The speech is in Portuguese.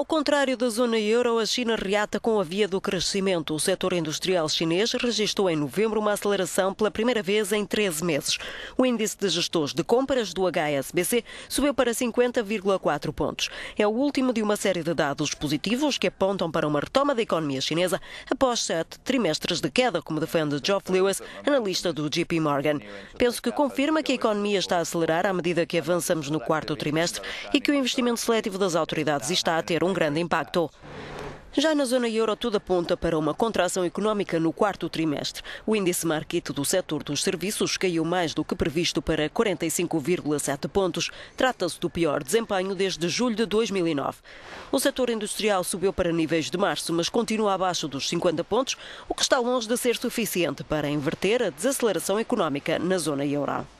Ao contrário da zona euro, a China reata com a via do crescimento. O setor industrial chinês registrou em novembro uma aceleração pela primeira vez em 13 meses. O índice de gestores de compras do HSBC subiu para 50,4 pontos. É o último de uma série de dados positivos que apontam para uma retoma da economia chinesa após sete trimestres de queda, como defende Geoff Lewis, analista do JP Morgan. Penso que confirma que a economia está a acelerar à medida que avançamos no quarto trimestre e que o investimento seletivo das autoridades está a ter um um grande impacto. Já na zona euro, tudo aponta para uma contração económica no quarto trimestre. O índice market do setor dos serviços caiu mais do que previsto para 45,7 pontos. Trata-se do pior desempenho desde julho de 2009. O setor industrial subiu para níveis de março, mas continua abaixo dos 50 pontos, o que está longe de ser suficiente para inverter a desaceleração económica na zona euro.